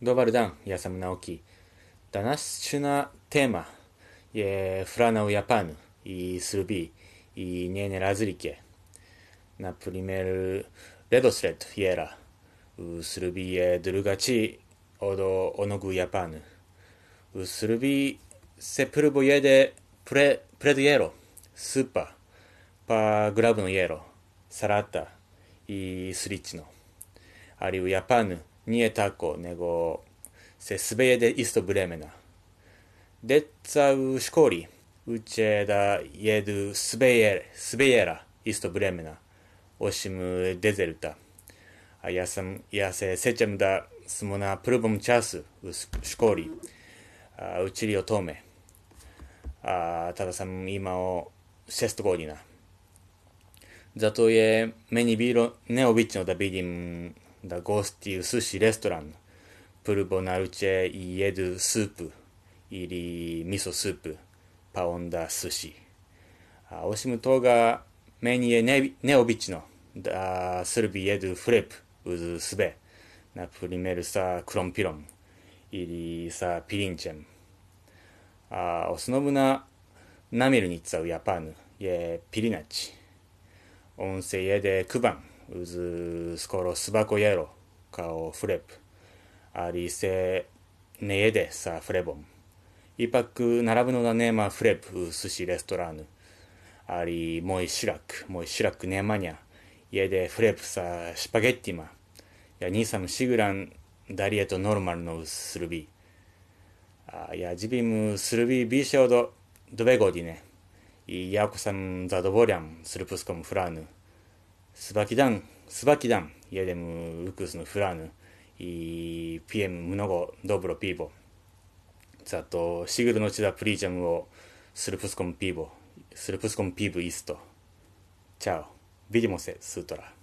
ドバルダン、ヤサムナオキ、ダナッシュナテーマ、フラナウヤパーヌ、イスルビー、イネーネラズリケ、ナプリメル、レドスレット、イエラ、ウスルビエ、ドゥルガチ、オド、オノグヤパーヌ、ウスルビー、セプルボイエデ、プレ、プレドイエロ、スーパー、パーグラブのイエロ、サラッタ、イスリッチの、アリウヤパーヌ、nie tako, nego se svede isto vremena. Decau školi učeda jedu svejera, svejera isto vremena, osim dezelta. A ja, sam, ja se sećam da smo na prvom času u školi a, učili o tome. A, tada sam imao šest godina. Zato je meni bilo neobično da vidim ダゴスティウ寿司レストラン、プルボナルチェイエドゥスープ、イリ味噌スープ、パオンダ寿司。オシムトガメニエネネオビッチのダスルビエドゥフレープ、ウズスベ、ナプリメルサクロンピロン、イリサピリンチェン。あオスノブナナミルにァうヤパーヌ、イエピリナチ。音声エデクバン。ウズスコロスバコヤロカオフレプアリセネエデサフレボンイック並ぶのだねまあフレプ寿司レストランアリモイシュラクモイシュラクネマニャ家でフレプサシパゲッティマいやニーサムシグランダリエトノルマルのスルビあいやジビムスルビビショードドベゴディネイヤコサムザドボリャンスルプスコムフラーヌスバキダン、スバキダン、イエレム、ウクスのフラーヌ、ピエム、ムノゴ、ドブロ、ピーボ、ザと、シグルのチダ、プリーャムを、スルプスコム、ピーボ、スルプスコム、ピーブ、イスト、チャオ、ビリモセ、スートラ。